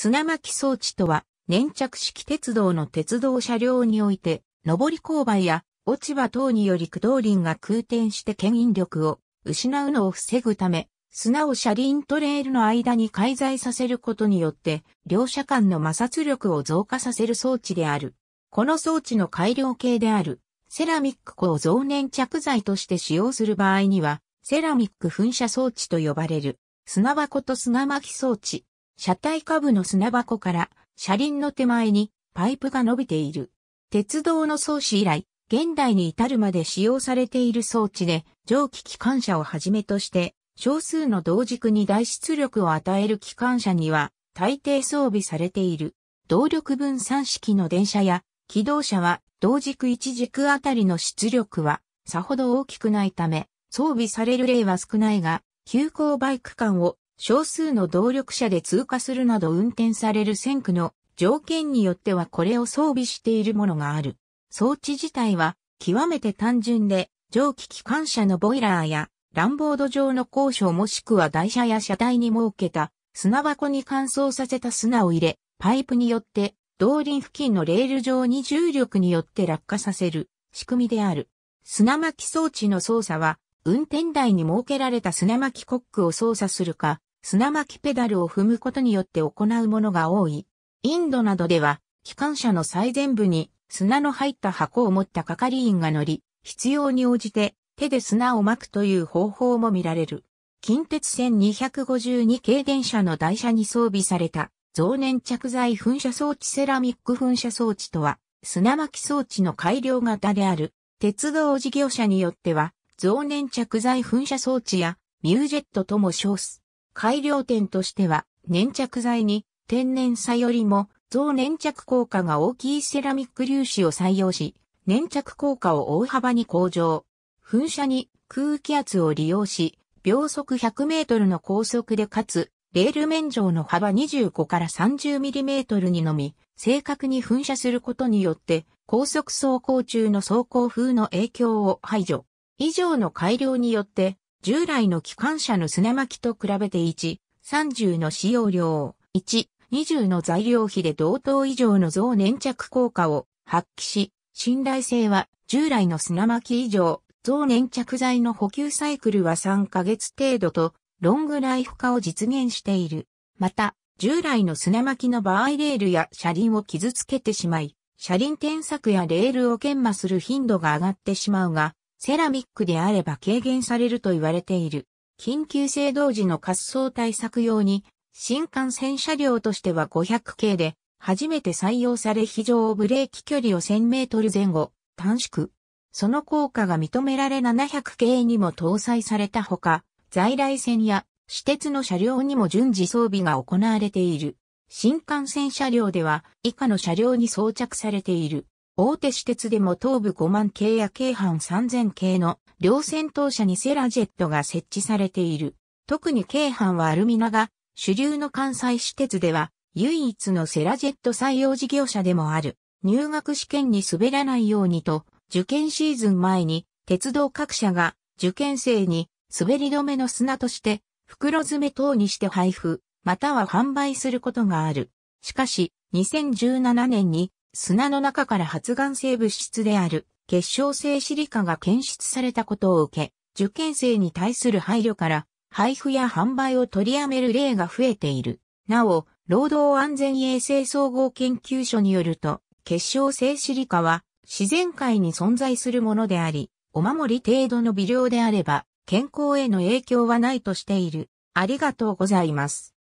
砂巻装置とは、粘着式鉄道の鉄道車両において、上り勾配や落ち葉等により駆動輪が空転して牽引力を失うのを防ぐため、砂を車輪とレールの間に介在させることによって、両車間の摩擦力を増加させる装置である。この装置の改良系である、セラミック構造粘着剤として使用する場合には、セラミック噴射装置と呼ばれる、砂箱と砂巻装置、車体下部の砂箱から車輪の手前にパイプが伸びている。鉄道の創始以来、現代に至るまで使用されている装置で、蒸気機関車をはじめとして、少数の同軸に大出力を与える機関車には、大抵装備されている。動力分散式の電車や、機動車は、同軸一軸あたりの出力は、さほど大きくないため、装備される例は少ないが、急行バイク間を少数の動力車で通過するなど運転される線区の条件によってはこれを装備しているものがある。装置自体は極めて単純で蒸気機関車のボイラーや乱暴土上の交所もしくは台車や車体に設けた砂箱に乾燥させた砂を入れ、パイプによって動輪付近のレール上に重力によって落下させる仕組みである。砂巻装置の操作は運転台に設けられた砂巻コックを操作するか、砂巻きペダルを踏むことによって行うものが多い。インドなどでは、機関車の最前部に砂の入った箱を持った係員が乗り、必要に応じて手で砂を巻くという方法も見られる。近鉄線252系電車の台車に装備された増粘着剤噴射装置セラミック噴射装置とは砂巻き装置の改良型である。鉄道事業者によっては増粘着剤噴射装置やミュージェットとも称す。改良点としては、粘着剤に天然さよりも増粘着効果が大きいセラミック粒子を採用し、粘着効果を大幅に向上。噴射に空気圧を利用し、秒速100メートルの高速でかつ、レール面上の幅25から30ミリメートルにのみ、正確に噴射することによって、高速走行中の走行風の影響を排除。以上の改良によって、従来の機関車の砂巻きと比べて1、30の使用量、1、20の材料費で同等以上の増粘着効果を発揮し、信頼性は従来の砂巻き以上、増粘着剤の補給サイクルは3ヶ月程度と、ロングライフ化を実現している。また、従来の砂巻きの場合レールや車輪を傷つけてしまい、車輪転削やレールを研磨する頻度が上がってしまうが、セラミックであれば軽減されると言われている。緊急性同時の滑走対策用に、新幹線車両としては500系で、初めて採用され非常ブレーキ距離を1000メートル前後、短縮。その効果が認められ700系にも搭載されたほか、在来線や私鉄の車両にも順次装備が行われている。新幹線車両では以下の車両に装着されている。大手私鉄でも東部5万系や京阪3000系の両戦闘車にセラジェットが設置されている。特に京阪はアルミナが主流の関西私鉄では唯一のセラジェット採用事業者でもある。入学試験に滑らないようにと、受験シーズン前に鉄道各社が受験生に滑り止めの砂として袋詰め等にして配布、または販売することがある。しかし、2017年に砂の中から発がん性物質である結晶性シリカが検出されたことを受け、受験生に対する配慮から配布や販売を取りやめる例が増えている。なお、労働安全衛生総合研究所によると、結晶性シリカは自然界に存在するものであり、お守り程度の微量であれば、健康への影響はないとしている。ありがとうございます。